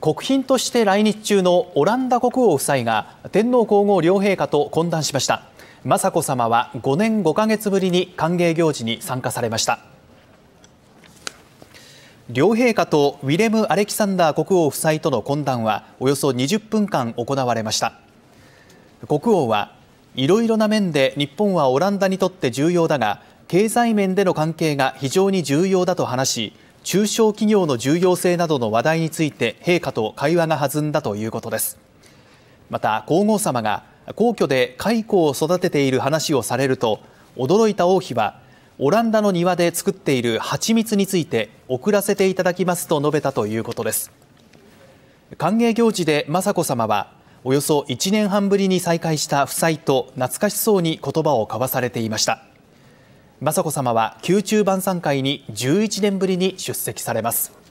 国賓として来日中のオランダ国王夫妻が天皇皇后両陛下と懇談しました雅子さまは5年5か月ぶりに歓迎行事に参加されました両陛下とウィレム・アレキサンダー国王夫妻との懇談はおよそ20分間行われました国王はいろいろな面で日本はオランダにとって重要だが経済面での関係が非常に重要だと話し中小企業の重要性などの話題について陛下と会話が弾んだということですまた皇后さまが皇居で蚕を育てている話をされると驚いた王妃はオランダの庭で作っている蜂蜜について送らせていただきますと述べたということです歓迎行事で雅子さまはおよそ1年半ぶりに再会した夫妻と懐かしそうに言葉を交わされていました雅子さまは宮中晩餐会に11年ぶりに出席されます